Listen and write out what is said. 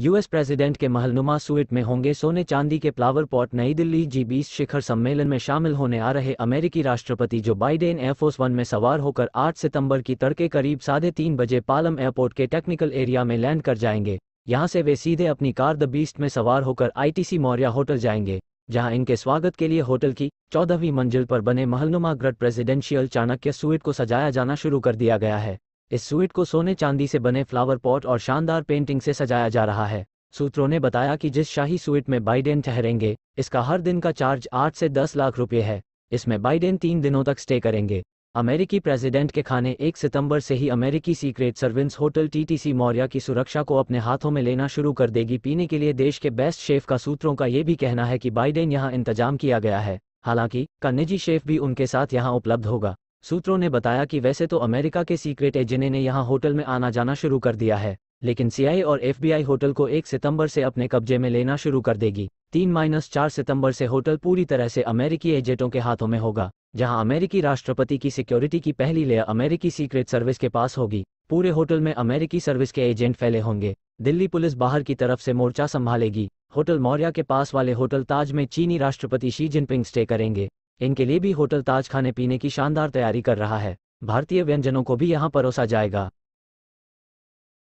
US president के महलनुमा suite में होंगे सोने चांदी के फ्लावर पॉट नई दिल्ली जी बीस शिखर सम्मेलन में शामिल होने आ रहे अमेरिकी राष्ट्रपति जो बाइडेन एयरफोर्स वन में सवार होकर 8 सितंबर की तड़के करीब साढ़े तीन बजे पालम एयरपोर्ट के टेक्निकल एरिया में लैंड कर जाएंगे यहां से वे सीधे अपनी कार द बीस्ट में सवार होकर आईटीसी मौर्या होटल जाएंगे जहाँ इनके स्वागत के लिए होटल की चौदहवीं मंजिल पर बने महलनुमा ग्रड प्रेसिडेंशियल चाणक्य सुइट को सजाया जाना शुरू कर दिया गया है इस सुइट को सोने चांदी से बने फ्लावर पॉट और शानदार पेंटिंग से सजाया जा रहा है सूत्रों ने बताया कि जिस शाही सुइट में बाइडेन ठहरेंगे इसका हर दिन का चार्ज आठ से दस लाख रुपये है इसमें बाइडेन तीन दिनों तक स्टे करेंगे अमेरिकी प्रेसिडेंट के खाने एक सितंबर से ही अमेरिकी secret service hotel ITC Maurya की सुरक्षा को अपने हाथों में लेना शुरू कर देगी पीने के लिए देश के बेस्ट शेफ का सूत्रों का ये भी कहना है कि बाइडेन यहां इंतजाम किया गया है हालांकि का निजी शेफ भी उनके साथ यहाँ उपलब्ध होगा सूत्रों ने बताया कि वैसे तो अमेरिका के सीक्रेट एजेंट ने यहां होटल में आना जाना शुरू कर दिया है लेकिन सीआई और एफबीआई होटल को एक सितंबर से अपने कब्जे में लेना शुरू कर देगी तीन माइनस चार सितंबर से होटल पूरी तरह से अमेरिकी एजेंटों के हाथों में होगा जहां अमेरिकी राष्ट्रपति की सिक्योरिटी की पहली लेयर अमेरिकी सीक्रेट सर्विस के पास होगी पूरे होटल में अमेरिकी सर्विस के एजेंट फैले होंगे दिल्ली पुलिस बाहर की तरफ से मोर्चा संभालेगी होटल मौर्या के पास वाले होटल ताज में चीनी राष्ट्रपति शी जिनपिंग स्टे करेंगे इनके लिए भी होटल ताज खाने पीने की शानदार तैयारी कर रहा है भारतीय व्यंजनों को भी यहाँ परोसा जाएगा